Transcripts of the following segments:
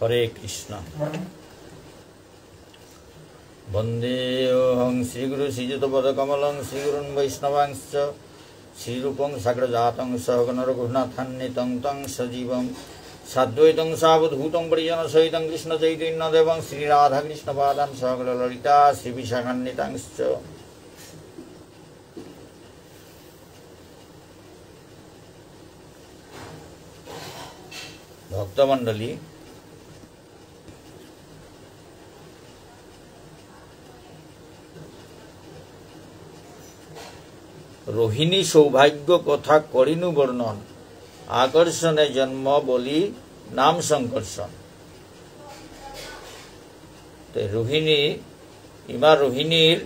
হরে কৃষ্ণ বন্দেহং শ্রীগুরু শ্রীযুতপদকমলং শ্রীগুরুন বৈষ্ণবাংশ শ্রীরূপং সাগ্রজাতং সহগণ রঘুনাথান্বিতং তং সজীবং সাদ্বৈতং সাবধূতং পরিজন সহিতং কৃষ্ণ চৈতন্য দেবং শ্রীরাধাকৃষ্ণপাদান সহগণ ললিতা শ্রীবিশাখান্বিতাংশ্চ ভক্তমণ্ডলী রোহিণী সৌভাগ্য কথা করিনু বর্ণন আকর্ষণে জন্ম বলি নাম সংকর্ষণ রোহিণী ইমা রোহিণীর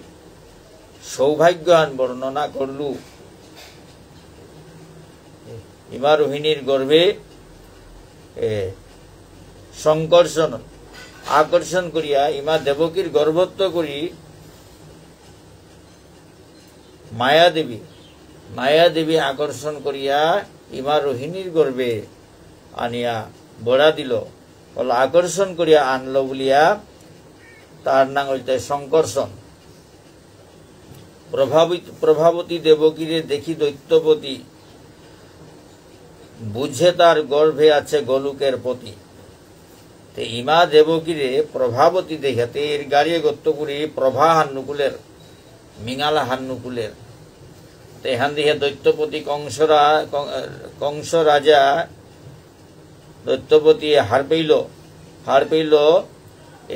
আন বর্ণনা করলু ইমা রোহিণীর গর্ভে সংকর্ষণ আকর্ষণ করিয়া ইমা দেবকীর গর্ভত্ব করি মায়াদেবী মায়া দেবী আকর্ষণ করিয়া ইমা রোহিণীর গর্বে আনিয়া বড়া দিল আকর্ষণ করিয়া আনল বলিয়া তার নাম হইতে সংকর্ষণ প্রভাবিত প্রভাবতী দেবকীরে দেখি দৈত্যপতি বুঝে তার গর্ভে আছে গোলুকের পতি তে ইমা দেবকীরে প্রভাবতী দেখাতে এর গাড়িয়ে গত্য করি প্রভা হান্নুকুলের মিঙালা হান্নুকুলের এখান দিয়ে দৈত্যপতি কংসরা কংস রাজা দৈত্যপতি হার পেইল হার পেইল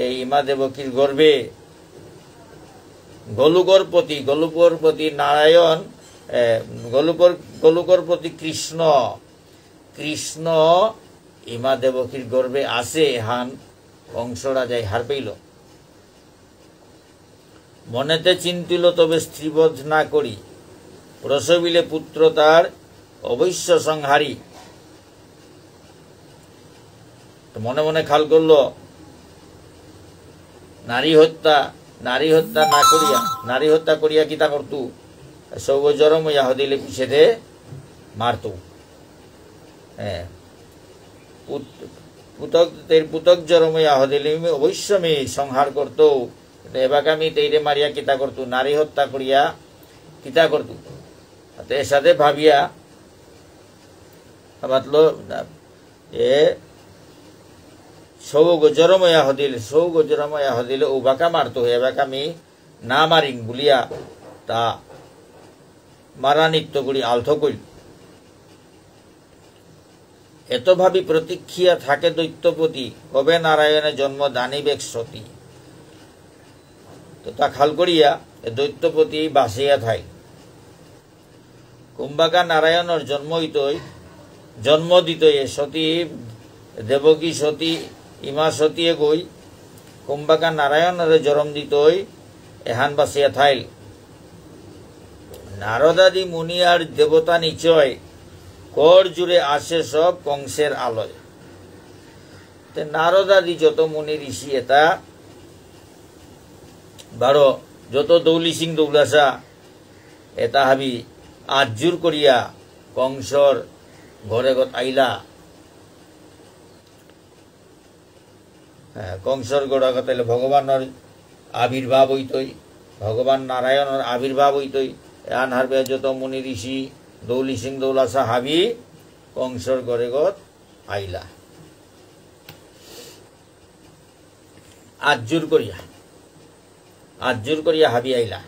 এই ইমাদেবকীর গর্বে গলুকরপতি গলুকরপতি নারায়ণ গলুকর গলুকরপতি কৃষ্ণ কৃষ্ণ ইমা দেবকীর গর্বে আসে হান কংসরাজাই হার পেইল মনেতে চিন্তিল তবে স্ত্রীবোধ না করি প্রসবিলে পুত্র তার অবশ্য সংহারী মনে মনে খাল করল নারী হত্যা নারী হত্যা না করিয়া নারী হত্যা করিয়া কিতা করতু সৌব জরম ইয়াহদিলে পিছেদে মারত হ্যাঁ পুতক পুতক জরম ইয়াহদিলে অবশ্যমি সংহার করত আমি তেইরে মারিয়া কিতা করতু নারী হত্যা করিয়া কিতা করতু এর সাথে ভাবিয়া মতলব এ সৌ গোজরময়া হদিল সৌ গোজরময়া হদিল বাঁকা মারতো হয়ে আমি না মারিং বলিয়া তা মারা নিত্য করি আলথ করি এত ভাবি প্রতীক্ষিয়া থাকে দৈত্যপতি কবে নারায়ণের জন্ম দানিবেক সতী তো তা খাল করিয়া দৈত্যপতি বাসিয়া থাকে কুম্বাকা নারায়ণর জন্ম হইতই জন্ম দিতই সতী দেবকী সতী ইমা সতীয়ে গই কুম্বাকা নারায়ণরে জরম দিতই এহান বাসিয়া থাইল নারদাদি মুনি আর দেবতা নিচয় কর জুড়ে আসে সব কংসের তে নারদাদি যত মুনি ঋষি এটা বারো যত দৌলি সিং দৌলাসা এটা হাবি আর করিয়া কংসর ঘরে ঘর আইলা হ্যাঁ, কংসর গোড়া কথা ভগবানের আবির্ভাব হইতই ভগবান নারায়ণের আবির্ভাব হইতই আন হারবে যত মুনি ঋষি দৌলি সিং দৌলাসা হাবি কংসর গড়ে আইলা আজ্জুর করিয়া আজ্জুর করিয়া হাবি আইলা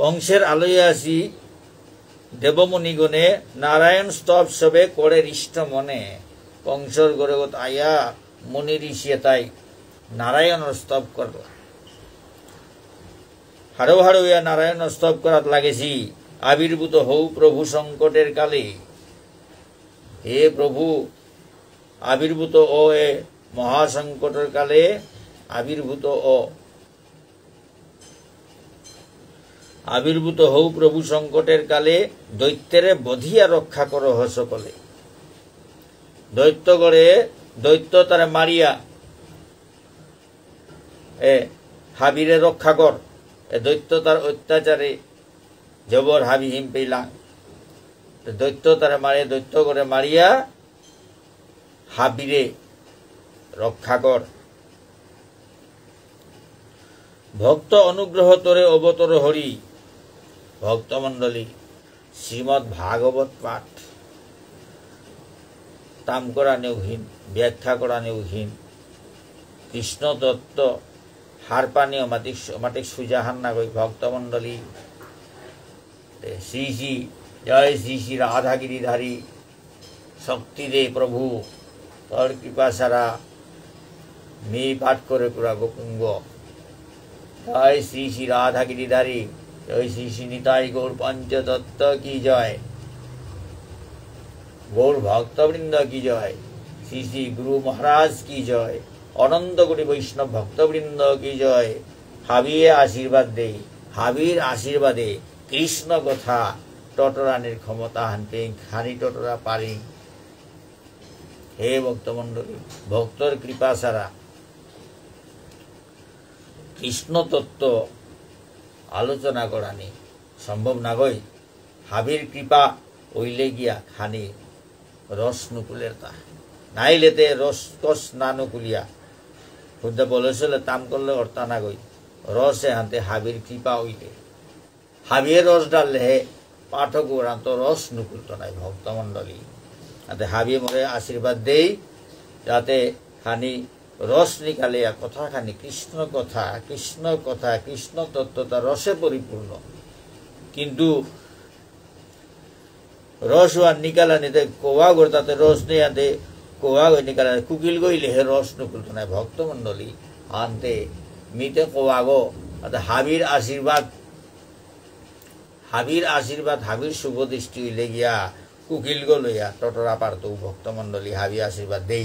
কংসের আলোয় আসি দেবমণিগণে নারায়ণ স্তব সবে করে ঋষ্ট মনে কংসর গরগত আয়া মণি ঋষি তাই নারায়ণ স্তব করলা হাড়ো হাড়ো ইয়া নারায়ণ স্তব করাত লাগেছি আবির্ভূত হৌ প্রভু সংকটের কালে হে প্রভু আবির্ভূত ও এ মহাসংকটের কালে আবির্ভূত ও আবির্ভূত হৌ প্রভু সংকটের কালে দৈত্যের বধিয়া রক্ষা কর সকলে দৈত্যগড়ে দৈত্য তার মারিয়া এ হাবিরে রক্ষা কর এ দৈত্য তার অত্যাচারে জবর হাবি হিম পেলা দৈত্য তার মারে দৈত্য করে মারিয়া হাবিরে রক্ষা কর ভক্ত অনুগ্রহ তোরে অবতর হরি ভক্তমণ্ডলী শ্রীমদ্ ভাগবত পাঠ তাম করা নেওহীন ব্যাখ্যা করা নেওহীন কৃষ্ণ দত্ত হারপানীয় মাটিক মাটিক সুজাহান নাগরিক ভক্তমণ্ডলী শ্রী শ্রী জয় শ্রী শ্রী রাধাগিরিধারী শক্তি দে প্রভু তর কৃপা সারা মেয়ে পাঠ করে পুরা গোকুঙ্গ জয় শ্রী শ্রী রাধাগিরিধারী জয় শ্রী শ্রী নিতাই গৌর পঞ্চদত্ত কি জয় গৌর ভক্তবৃন্দ কি জয় শ্রী শ্রী গুরু মহারাজ কি জয় অনন্ত কোটি বৈষ্ণব ভক্তবৃন্দ কি জয় হাবিয়ে আশীর্বাদ দেই হাবির আশীর্বাদে কৃষ্ণ কথা টটরানের ক্ষমতা হানতে খানি টটরা পারি হে ভক্তমণ্ডলী ভক্তর কৃপা সারা কৃষ্ণ তত্ত্ব আলোচনা করা নেই সম্ভব গই হাবির কৃপা ওইলে গিয়া খানি রস নুকুলের তা নাইলেতে রস কস না নুকুলিয়া বুদ্ধ বলেছিলে তাম করলে অর্থা গই রসে হাতে হাবির কৃপা ওইলে হাবিয়ে রস ডাললে হে পাঠক তো রস নুকুল তো নাই ভক্তমণ্ডলী হাতে হাবিয়ে মরে আশীর্বাদ দেই যাতে খানি রস কথা কথাখানি কৃষ্ণ কথা কৃষ্ণ কথা কৃষ্ণ তত্ত্বতা রসে পরিপূর্ণ কিন্তু রস ওয়ান নিকালা নিতে কোয়া গোর তাতে রস নেই আনতে কোয়া গই নিকালা কুকিল গইলে হে রস নুকুল নাই ভক্তমণ্ডলী আনতে মিতে কোয়া গো হাবির আশীর্বাদ হাবির আশীর্বাদ হাবির শুভ দৃষ্টি হইলে গিয়া কুকিল গো লইয়া টটরা পারতো ভক্তমণ্ডলী হাবি আশীর্বাদ দেই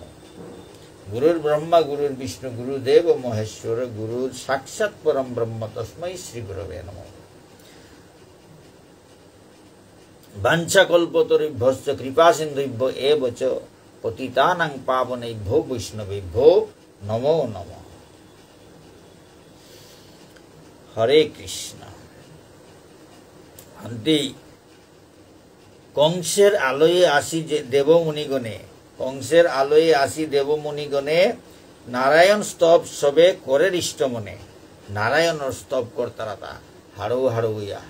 গুরুর ব্রহ্মা গুরুর বিষ্ণু গুরুদেব মহেশ্বর গুরু সাক্ষাৎ পরম ব্রহ্ম তস্মৈ শ্রী গুরবে নম বাঞ্ছাকল্পতরুভ্যশ্চ কৃপা সিন্ধুভ্য এব চ পতিতানাং পাবনেভ্যো বৈষ্ণবেভ্যো নমো নম হরে কৃষ্ণ আন্তি কংসের আলোয়ে আসি যে দেবমুনিগণে অংশের আলোয় আসি দেবমণিগণে নারায়ণ স্তব সবে করে ইষ্টমনে নারায়ণ স্তব কর্তারা তা হাড়ৌ ইয়া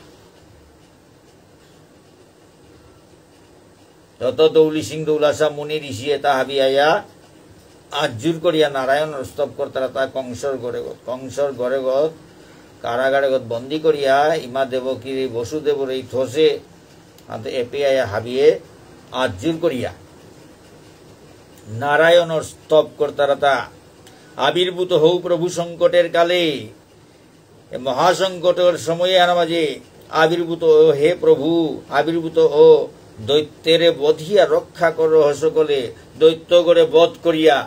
যত দৌলি সিং দৌলাসা মুনি ঋষি এটা হাবিয়াইয়া আজুর করিয়া নারায়ণ স্তব কর্তারা তা কংসর গড়ে কংসর গড়ে গত কারাগারে গত বন্দি করিয়া ইমা দেবকির বসুদেবর এই থসে এপিআইয়া হাবিয়ে আজুর করিয়া নারায়ণর স্তব কর্তারাতা আবির্ভূত হৌ প্রভু সংকটের কালে মহাসংকটের সময়ে আনামাজে আবির্ভূত ও হে প্রভু আবির্ভূত ও দৈত্যের বধিয়া রক্ষা কর সকলে দৈত্য করে বধ করিয়া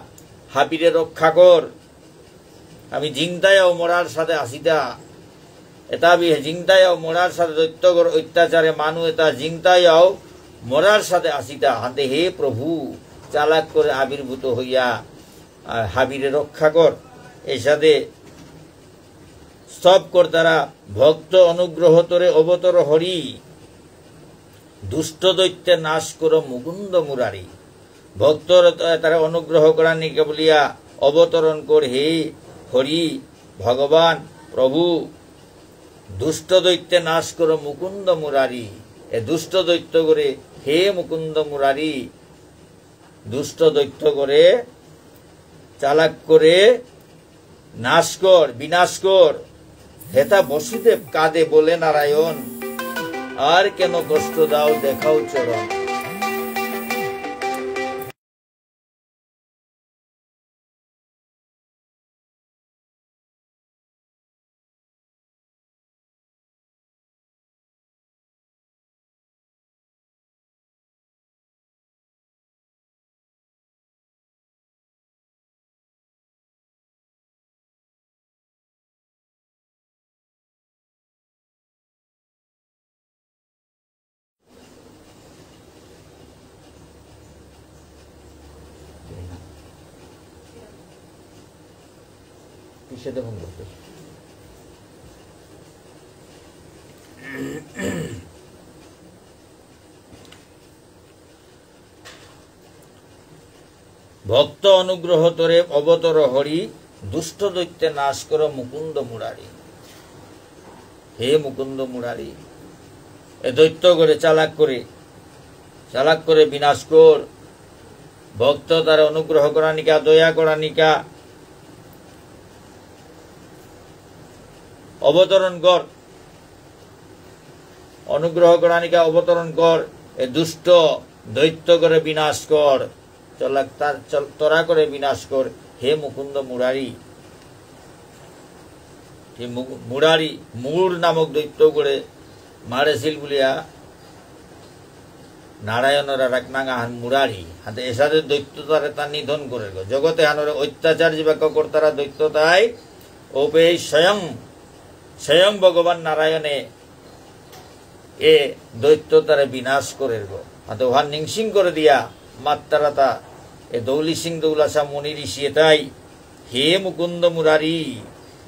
হাবিরে রক্ষা কর আমি জিন্তায় ও মরার সাথে আসিতা এটা জিন্তায় ও মরার সাথে দৈত্যগর অত্যাচারে মানু এটা জিন্তায় মরার সাথে আসিতা হাতে হে প্রভু চালাক করে আবির্ভূত হইয়া হাবিরে কর এর সাথে স্তবকর্তারা ভক্ত অনুগ্রহ তরে অবতর হরি দুষ্ট দৈত্যে নাশ কর মুকুন্দ মুরারি ভক্তর তারা অনুগ্রহ করা নিকে বলিয়া অবতরণ কর হে হরি ভগবান প্রভু দুষ্ট দৈত্যে নাশ কর মুকুন্দ মুরারি এ দুষ্ট দৈত্য করে হে মুকুন্দ মুরারি দুষ্ট দৈত্য করে চালাক করে নাশ কর বিনাশ কর হেতা বসুদেব কাঁদে বলে নারায়ণ আর কেন কষ্ট দাও দেখাও চরণ নিষেধাভঙ্গ করবে ভক্ত অনুগ্রহ তরে অবতর হরি দুষ্ট দৈত্যে নাশ কর মুকুন্দ মুরারি হে মুকুন্দ মুরারি এ দৈত্য করে চালাক করে চালাক করে বিনাশ কর ভক্ত তার অনুগ্রহ করা নিকা দয়া করা নিকা অবতরণ কর অনুগ্রহ করানিকা অবতরণ কর এ দুষ্ট দৈত্য করে বিনাশ কর চলা তার করে বিনাশ কর হে মুকুন্দ মুরারি হে মুরারি মূর নামক দৈত্য করে মারেছিল বলিয়া নারায়ণরা রাখনাঙ্গা হান মুরারি হাতে এসাদের দৈত্যতারে তার নিধন করে জগতে হানরে অত্যাচার জীবাক্য কর্তারা দৈত্যতায় ওপে স্বয়ং স্বয়ং ভগবান নারায়ণে এ দৈত্য বিনাশ করে আর উহার নিংসিং করে দিয়া মাত্তারা এ দৌলি সিং দৌলাসা মনি ঋষি এটাই হে মুকুন্দ মুরারি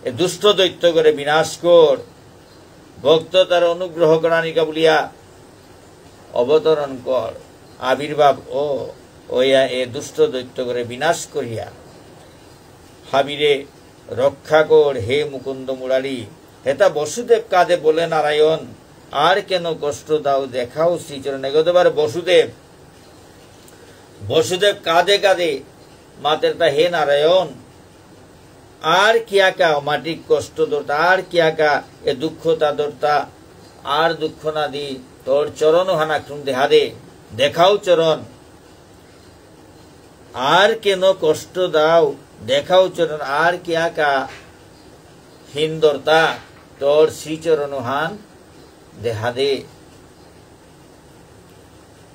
এ দুষ্ট দৈত্য করে বিনাশ কর ভক্ত তার অনুগ্রহ করানিকা বলিয়া অবতরণ কর আবির্ভাব ও ওয়া এ দুষ্ট দৈত্য করে বিনাশ করিয়া হাবিরে রক্ষা কর হে মুকুন্দ মুরারি হেতা বসুদেব কাদে বলে নারায়ণ আর কেন কষ্ট দাও দেখাও শ্রীচরণে পারে বসুদেব বসুদেব কাঁদে কাঁদে তা হে নারায়ণ আর কিয়াকা মাটির কষ্ট দরতা আর কিয়াকা এ দুঃখতা দরতা আর দুঃখ না দি তোর চরণ হানা খুন্দে হাদে দেখাও চরণ আর কেন কষ্ট দাও দেখাও চরণ আর কিয়াকা হিন্দরতা তোর শ্রীচরণহান দেহাদে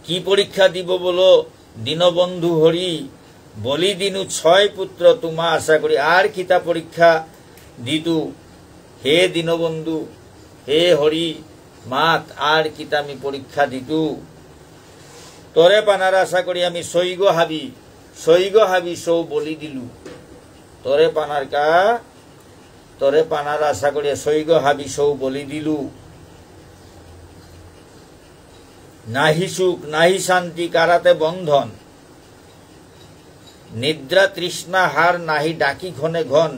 কি পরীক্ষা দিব বলো দীনবন্ধু হরি বলি দিনু ছয় পুত্র তোমা আশা করি আর তা পরীক্ষা দিতু হে দীনবন্ধু হে হরি মাত আর কিতা আমি পরীক্ষা দিতু তরে পানার আশা করি আমি সৈগ হাবি সৈগ হাবি সৌ বলি দিলু তরে পানার কা তরে পানার আশা করিয়া সৈগ হাবি সৌ বলি দিলু নাহি সুখ নাহি শান্তি কারাতে বন্ধন নিদ্রা তৃষ্ণা হার নাহি ডাকি ঘনে ঘন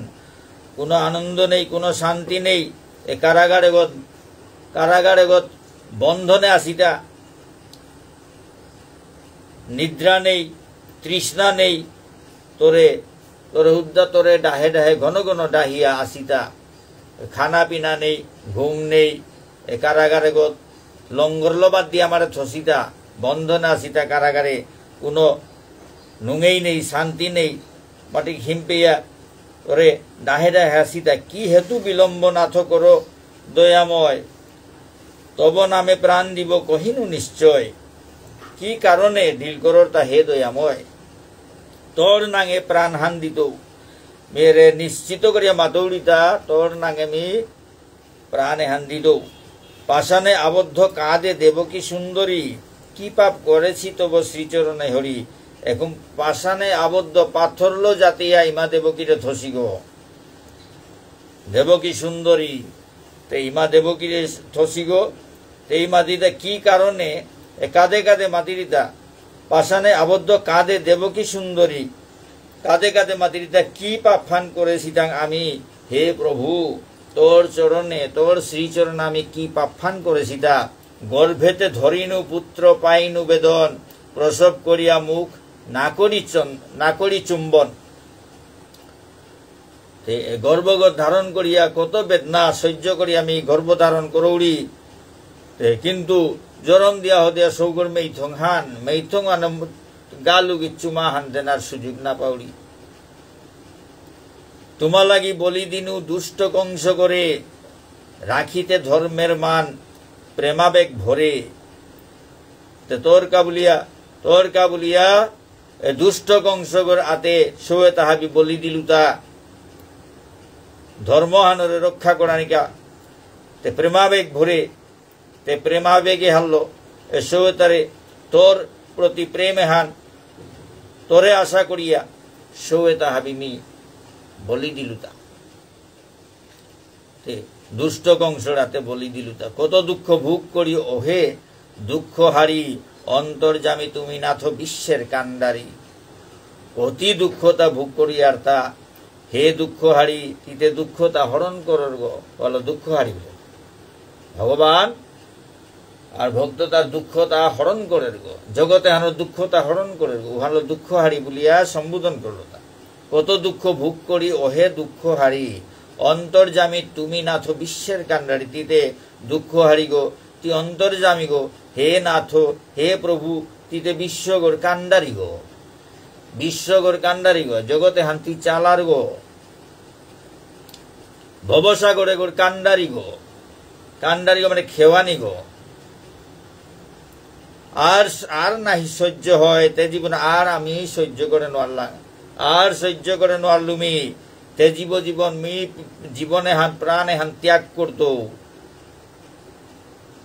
কোনো আনন্দ নেই কোনো শান্তি নেই এ কারাগারে গত কারাগারে গত বন্ধনে আসিটা নিদ্রা নেই তৃষ্ণা নেই তোরে তোরে হুদ্দা তোরে ডাহে ডাহে ঘন ঘন ডাহিয়া আসিতা খানা পিনা নেই ঘুম নেই কারাগারে গত লবাদ দিয়ে আমার ছসিতা বন্ধনা সীতা কারাগারে কোনো নুঙেই নেই শান্তি নেই মাটি হিমপেয়া ওরে ডাহে ডাহে হাসিতা কি হেতু বিলম্ব নাথ করো দয়াময় তব নামে প্রাণ দিব কহিনু নিশ্চয় কি কারণে ঢিল করো তা হে দয়াময় তোর নাঙে প্রাণ হান দিত মেরে নিশ্চিত করিয়া মাতৌড়িতা তোর নাঙে মি প্রাণে হান দিত পাশানে আবদ্ধ কাঁধে দেবকী সুন্দরী কি পাপ করেছি তব শ্রীচরণে হরি এখন পাশানে আবদ্ধ পাথরল জাতিয়া ইমা দেবকীরে গো দেবকী সুন্দরী তে ইমা দেবকীরে গো তে ইমা দিদা কি কারণে কাঁদে কাঁধে মাতিরিতা পাশানে আবদ্ধ কাঁদে কি সুন্দরী কাঁদে কাঁদে মাতৃতা কি পাপ ফান করেছি আমি হে প্রভু তোর চরণে তোর শ্রীচরণে আমি কি পাপ ফান করেছি তা গর্ভেতে ধরিনু পুত্র পাইনু বেদন প্রসব করিয়া মুখ না করি না করি চুম্বন গর্ভগত ধারণ করিয়া কত বেদনা সহ্য করি আমি গর্ভ ধারণ করৌড়ি কিন্তু জরম দিয়া হদিয়া সৌগর মেইথং হান মেইথং আন গালুগি চুমা হান দেনার সুযোগ না পাউরি তোমা লাগি বলি দিনু দুষ্ট কংস করে রাখিতে ধর্মের মান প্রেমাবেগ ভরে তে তোর কাবুলিয়া তোর কাবুলিয়া দুষ্ট করে আতে শোয়ে তাহাবি বলি তা ধর্মহানরে রক্ষা নিকা তে প্রেমাবেগ ভরে তে আবেগে પ્રેમાવેગે હલ્લો এসবতারে তোর প্রতি প্রেমে হান তোরে আশা করিয়া সৌয়েতা হাবিমি বলি দিলুতা তে দুষ্ট কংসরাতে বলি দিলুতা কত দুঃখ ভোগ করি ওহে দুঃখ হারি অন্তর্জামি তুমি নাথ বিশ্বের কান্দারি অতি দুঃখতা ভোগ করি আর তা হে দুঃখ হারি তিতে দুঃখতা হরণ করর গো বলো দুঃখ হারি ভগবান আর ভক্ত তার দুঃখ তা হরণ করে গো জগতে হানো দুঃখ তা হরণ করে গো দুঃখ হারি বলিয়া সম্বোধন করলো তা কত দুঃখ ভোগ করি ওহে দুঃখ হারি অন্তর্জামী তুমি নাথ বিশ্বের কান্ডারি তিতে দুঃখ হারি গো তি অন্তর্জামী গো হে নাথ হে প্রভু তিতে বিশ্বগর কান্ডারি গো বিশ্বগর কান্ডারি গো জগতে তুই চালার গো ভবসাগরে গোর কান্ডারি গো কান্ডারি গো মানে খেওয়ানি গো আর আর নাহি সহ্য হয় তে জীবন আর আমি সহ্য করে নোয়ারলাম আর সহ্য করে নোয়ারলুমি তে জীব জীবন মি জীবনে হান প্রাণে হান ত্যাগ করত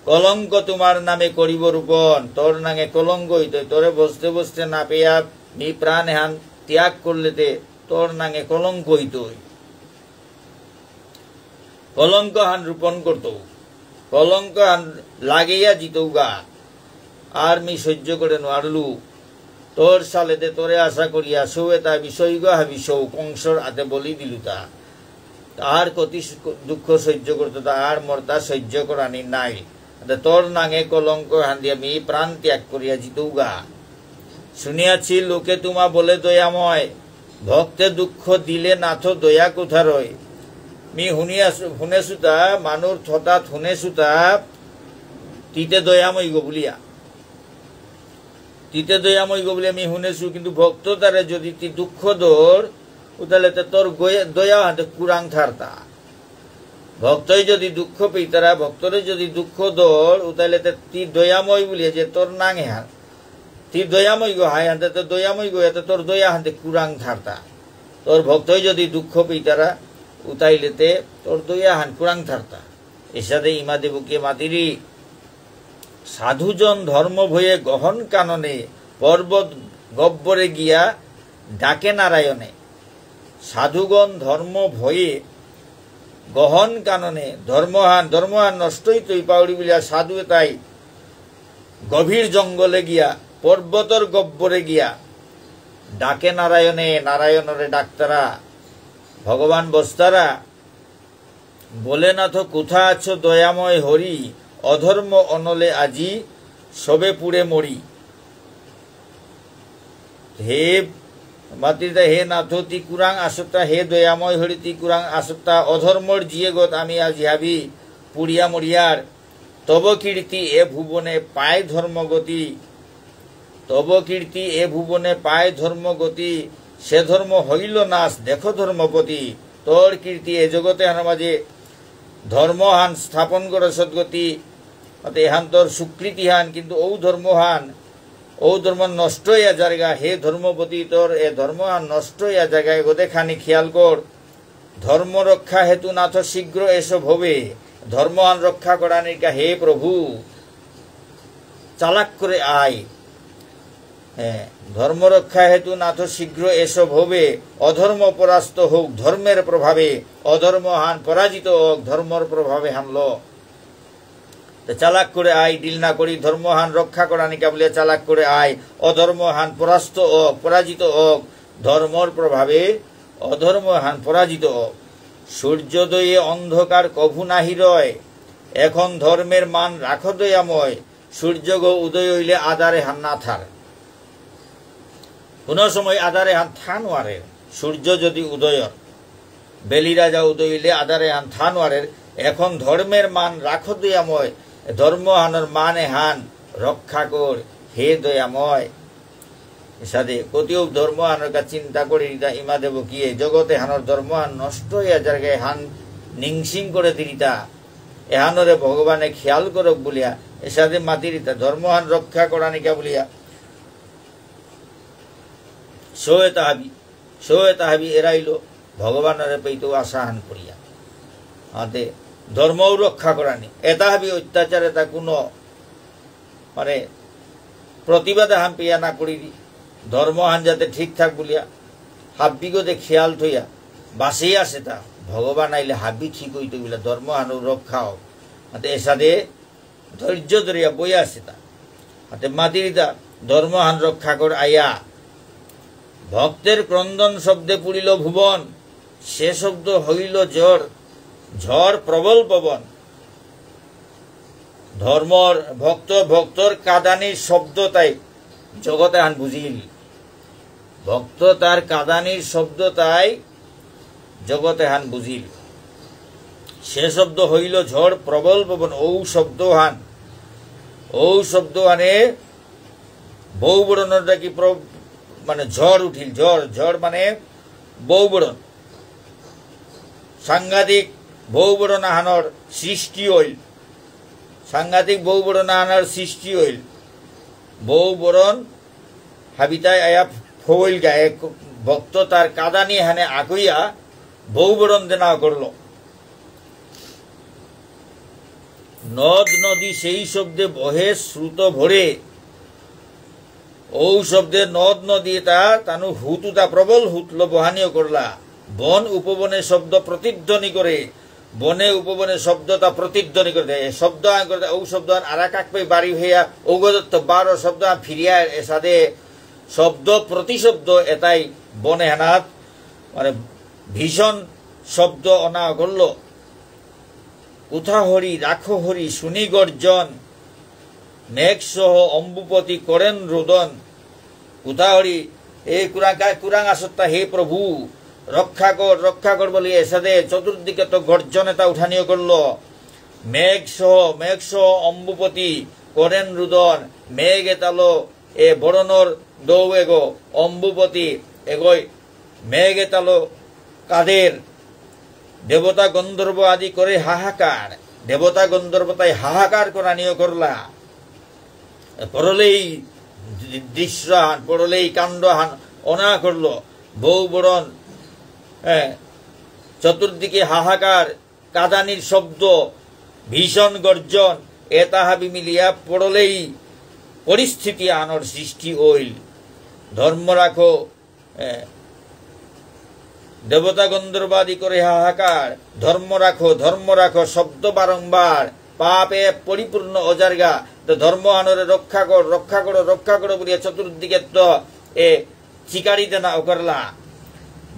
কলঙ্ক তোমার নামে করিব রূপন তোর নামে কলঙ্ক হইত তোরে বসতে বসতে না পেয়া মি প্রাণে হান ত্যাগ করলেতে তোর নামে কলঙ্ক হইত কলঙ্ক হান রূপন করত কলঙ্ক হান লাগিয়া গা আর মি সহ্য করে নোয়ারলু তোর সালেতে তোরে আশা করিয়া সৌয়ে এটা বিষয় হাবি সৌ কংসর হাতে বলি দিলু তা আর কতি দুঃখ সহ্য করতো মর তা সহ্য করানি নাই তোর নাঙে কলঙ্ক হান্দি আমি প্রাণ ত্যাগ করিয়া গা শুনিয়াছি লোকে তোমা বলে দয়াময় ভক্তে দুঃখ দিলে নাথ দয়া কোথারয় মি শুনিয়া শুনেছো তা মানুষ হঠাৎ শুনেছো তা তিতে দয়াময় গো বলিয়া তিতে দয়াময় গো বলে আমি শুনেছো কিন্তু ভক্ত তারে যদি তি দুঃখ দোর উদালে তোর দয়া হাতে কুরাং থারতা ভক্তই যদি দুঃখ পেতারা ভক্তরে যদি দুঃখ দোর উদালে তি দয়াময় বলিয়ে যে তোর নাঙে হাত তি দয়াময় গো হাই হাতে তো দয়াময় গো এতে তোর দয়া হাতে কুরাং থারতা তোর ভক্তই যদি দুঃখ পেতারা উতাইলেতে তোর দয়া হান কুরাং থারতা এর সাথে ইমা দেবকে মাতিরি সাধুজন ধর্ম ভয়ে গহন কাননে পর্বত গব্বরে গিয়া ডাকে নারায়ণে সাধুগণ ধর্ম ভয়ে গহন কাননে ধর্মহান ধর্মহান নষ্টই তৈ পাউড়ি বলিয়া সাধু তাই গভীর জঙ্গলে গিয়া পর্বতর গব্বরে গিয়া ডাকে নারায়ণে নারায়ণরে ডাক্তারা ভগবান বস্তারা বলে না তো কোথা আছো দয়াময় হরি অধর্ম অনলে আজি সবে পুড়ে মরি হে মাতৃদা হে নাথ কুরাং আসত্তা হে দয়াময় হরিতি কুরাং আসত্তা অধর্মর জিয়ে গত আমি আজি হাবি পুড়িয়া মরিয়ার তব কীর্তি এ ভুবনে পায় ধর্মগতি তব কীর্তি এ ভুবনে পায় ধর্মগতি সে ধর্ম হইল নাস দেখ ধর্মপতি তোর কীর্তি এ জগতে আমার মাঝে ধর্মহান স্থাপন করে সদ্গতি অর্থাৎ এহান্তর স্বীকৃতিহান কিন্তু ও ধর্মহান ঔ ধর্ম নষ্ট হইয়া জায়গা হে ধর্মপতি তোর এ ধর্মহান নষ্ট হইয়া জায়গায় গোদে খানি খেয়াল কর ধর্ম রক্ষা হেতু নাথ শীঘ্র এসব হবে ধর্মহান রক্ষা করানিকা হে প্রভু চালাক করে আয় হ্যাঁ। ধর্ম রক্ষা হেতু নাথ শীঘ্র এসব হবে অধর্ম পরাস্ত হোক ধর্মের প্রভাবে অধর্ম হান পরাজিত হোক ধর্মর প্রভাবে হামল চালাক করে আয় ডিল না করি ধর্মহান রক্ষা করা নিকা বলে চালাক করে আয় অধর্ম হান পরাস্ত হোক পরাজিত হোক ধর্মর প্রভাবে অধর্ম হান পরাজিত হোক সূর্যোদয়ে অন্ধকার কভু নাহি রয় এখন ধর্মের মান রাখ দয়াময় সূর্য উদয় হইলে আদারে হান্না থার কোনো সময় আদারে হান থান ওয়ারের সূর্য যদি উদয়র বেলি রাজা উদয়লে আদারে হান থান ওয়ারের এখন ধর্মের মান রাখো দয়াময় ধর্ম হানোর মানে হান রক্ষা কর হে দয়াময় সাথে কতিও ধর্ম হানর কা চিন্তা করি তা ইমা দেব কিয়ে জগতে হানোর ধর্ম হান নষ্ট হইয়া যার গায়ে হান নিংসিং করে দিতা এহানরে ভগবানে খেয়াল করক বলিয়া এসাদে মাতিরিতা ধর্মহান রক্ষা করা নিকা বলিয়া সোয়ে তাহাবি সোয়ে তাহাবি এরাইল ভগবানের তো আসাহান করিয়া আতে ধর্মও রক্ষা করানি এতাহাবি অত্যাচারে তা কোনো মানে প্রতিবাদে হাম পেয়া না করিলি ধর্ম হান যাতে ঠিকঠাক বলিয়া হাব্বিগতে খেয়াল থইয়া বাঁচিয়ে আছে তা ভগবান আইলে হাবি ঠিক হইতে বলে ধর্ম হানু রক্ষা হোক হাতে এসাদে ধৈর্য ধরিয়া বইয়া আছে তা হাতে মাতিরিতা ধর্ম হান রক্ষা কর আয়া ভক্তের ক্রন্দন শব্দে পুড়িল ভুবন সে শব্দ হইল জ্বর ঝড় প্রবল পবন ধর্মর ভক্ত ভক্তর কাদানির শব্দ তাই জগতে আন বুঝিল ভক্ত তার কাদানির শব্দ তাই জগতে হান বুঝিল সে শব্দ হইল ঝড় প্রবল পবন ঔ শব্দ হান ঔ শব্দ হানে বহু বর্ণটা কি মানে ঝড় উঠিল ঝড় ঝড় মানে বৌবরণ সাংঘাতিক বৌবরণ আহানোর সৃষ্টি হইল সাংঘাতিক বৌবরণ আহানোর সৃষ্টি হইল বৌবরণ হাবিতায় আয়া ফইল গায়ে ভক্ত তার কাদানি হানে আকইয়া বৌবরণ দেনা করল নদ নদী সেই শব্দে বহে শ্রুত ভরে ঔ শব্দে নদ নদী তা তানু হুতুতা প্রবল হুতল বহানীয় করলা বন উপবনে শব্দ প্রতিধ্বনি করে বনে উপবনে শব্দ তা প্রতিধ্বনি করে দেয় শব্দ করে ঔ শব্দ আর এক এক বাড়ি হইয়া ঔগদত্ত বারো শব্দ ফিরিয়া দে শব্দ প্রতিশব্দ এটাই বনে হেনাত মানে ভীষণ শব্দ অনা করল উথা হরি রাখো হরি শুনি গর্জন নেকসহ অম্বুপতি করেন রোদন উদাহরি এ কুরাঙ্কা কুরাং আসত্তা হে প্রভু রক্ষা কর রক্ষা কর বলি এসাদে চতুর্দিকে তো গর্জনে উঠানীয় করল মেঘ সহ মেঘ সহ অম্বুপতি করেন রুদন মেঘ এতালো এ বরণর দৌ এগো অম্বুপতি এগোয় মেঘ এতালো কাদের দেবতা গন্ধর্ব আদি করে হাহাকার দেবতা গন্ধর্ব তাই হাহাকার করা নিয়ে করলা পড়লেই দৃশ্যহান পড়লেই কাণ্ডহান অনা করল বউ বরণ হ্যাঁ, চতুর্দিকে হাহাকার কাদানির শব্দ ভীষণ গর্জন এ তাহাবি মিলিয়া পড়লেই পরিস্থিতি আনর সৃষ্টি ওইল ধর্ম রাখো হ্যাঁ, দেবতা গন্ধর্বাদী করে হাহাকার ধর্ম রাখো ধর্ম রাখো শব্দ বারংবার পাপে পরিপূর্ণ অজারগা তো ধর্ম আনরে রক্ষা কর রক্ষা করো রক্ষা করো বলিয়া চতুর্দিকে তো এ চিকারিতে না করলা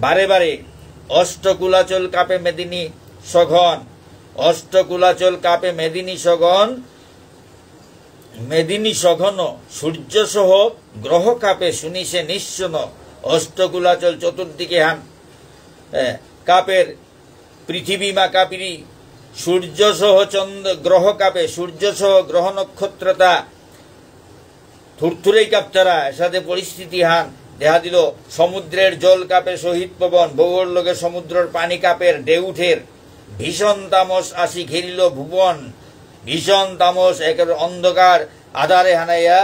বারে বারে অষ্টকুলাচল কাপে মেদিনী সঘন অষ্টকুলাচল কাপে মেদিনী সঘন মেদিনী সঘন সূর্যসহ গ্রহ কাপে শুনি সে নিঃসন অষ্টকুলাচল চতুর্দিকে হান কাপের পৃথিবী মা কাপিরি সূর্যসহ চন্দ্র গ্রহ কাপে সূর্যসহ গ্রহ নক্ষত্রতা থুরথুরেই কাপতারা এসাদে পরিস্থিতি হান দেহা দিল সমুদ্রের জল কাপে শহীদ পবন বৌর লোকে সমুদ্রের পানি কাপের ডেউঠের ভীষণ তামস আসি ঘেরিল ভুবন ভীষণ তামস একের অন্ধকার আধারে হানাইয়া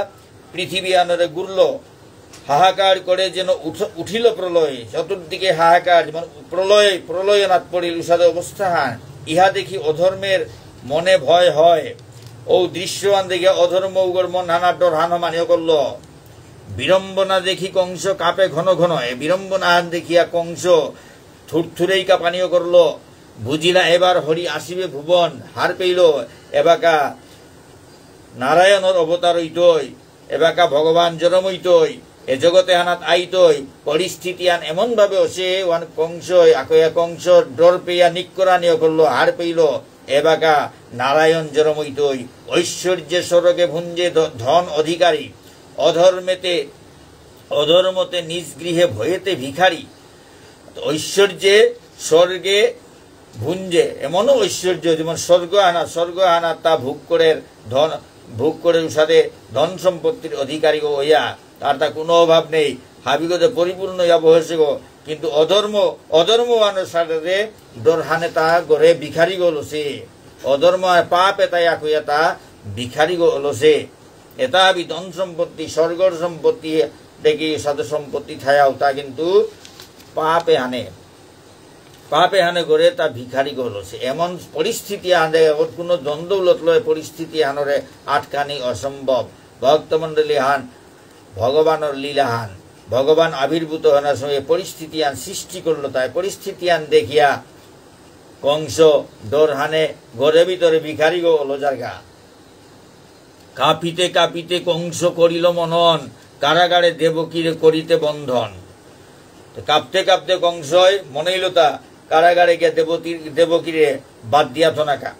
পৃথিবী আনারে গুরল হাহাকার করে যেন উঠিল প্রলয় চতুর্দিকে হাহাকার যেমন প্রলয় প্রলয় নাত পড়িল উষাদে অবস্থা হান ইহা দেখি অধর্মের মনে ভয় হয় ও দৃশ্যমান দেখে অধর্ম উগর মন নানা ডর হানমানিও করল বিড়ম্বনা দেখি কংস কাপে ঘন ঘন এ বিড়ম্বনা হান দেখিয়া কংস থুরথুরেই কাপানিও করল বুঝিলা এবার হরি আসিবে ভুবন হার পেইল এবাকা নারায়ণর অবতার হইতই এবাকা ভগবান হইতই এ জগতে হানাত আইতই পরিস্থিতি আন এমনভাবে অসে ওয়ান কংসই আকয়া কংস ডর পেয়া নিকরানিও করলো হার পেইল এবাকা নারায়ণ জরমইতই ঐশ্বর্যে সরগে ভুঞ্জে ধন অধিকারী অধর্মেতে অধর্মতে নিজ গৃহে ভয়েতে ভিখারি ঐশ্বর্যে স্বর্গে ভুঞ্জে এমনও ঐশ্বর্য যেমন স্বর্গ আনা স্বর্গ আনা তা ভোগ করে ধন ভোগ করে সাথে ধন সম্পত্তির অধিকারী ইয়া তার তা কোনো অভাব নেই হাবিগতে পরিপূর্ণ অবহেছে গো কিন্তু অধর্ম অধর্ম অনুসারে ডরহানে তা গড়ে ভিখারি গলছে অধর্ম পাপ এটাই আকুয়া তা ভিখারি গলছে এটা বি ধন সম্পত্তি স্বর্গর সম্পত্তি দেখি সাধু সম্পত্তি থায়াও তা কিন্তু পাপে আনে পাপে হানে গড়ে তা ভিখারি গলছে এমন পরিস্থিতি আনে কোনো দ্বন্দ্ব লয় পরিস্থিতি আনরে আটকানি অসম্ভব ভক্তমণ্ডলী হান ভগবানর লীলাহান ভগবান আবির্ভূত হনার সময় আন সৃষ্টি করলো তাই পরিস্থিতি আন দেখিয়া কংস ডোরহানে ঘরে ভিতরে ভিখারি গল হলো জায়গা কাঁপিতে কাঁপিতে কংস করিল মনন কারাগারে দেবকীরে করিতে বন্ধন কাঁপতে কাঁপতে কংসয় মনে হইল তা কারাগারে গিয়ে দেবতীর দেবকীরে বাদ দিয়া থনাকা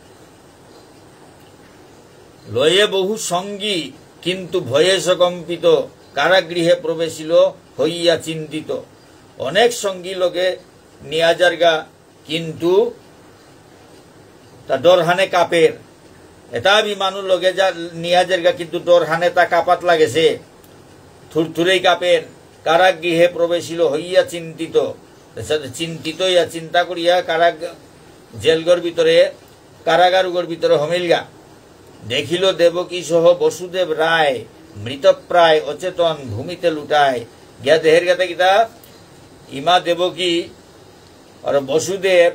লয়ে বহু সঙ্গী কিন্তু ভয়ে সকম্পিত কারাগৃহে প্রবেশিল হইয়া চিন্তিত অনেক সঙ্গী লোকে নিয়া গা কিন্তু তা ডরহানে কাপের এটা বিমানুর লগে যা নিয়া গা কিন্তু ডরহানে তা কাপাত লাগেছে থুরথুরেই কাপের কারাগৃহে প্রবেশিল হইয়া চিন্তিত চিন্তিত ইয়া চিন্তা করিয়া কারা জেলগর ভিতরে কারাগারগর ভিতরে হমিলগা দেখিল দেবকী সহ বসুদেব রায় মৃতপ্রায় অচেতন ভূমিতে লুটায় গিয়া দেহের গেতে গীতা ইমা দেবকি আর বসুদেব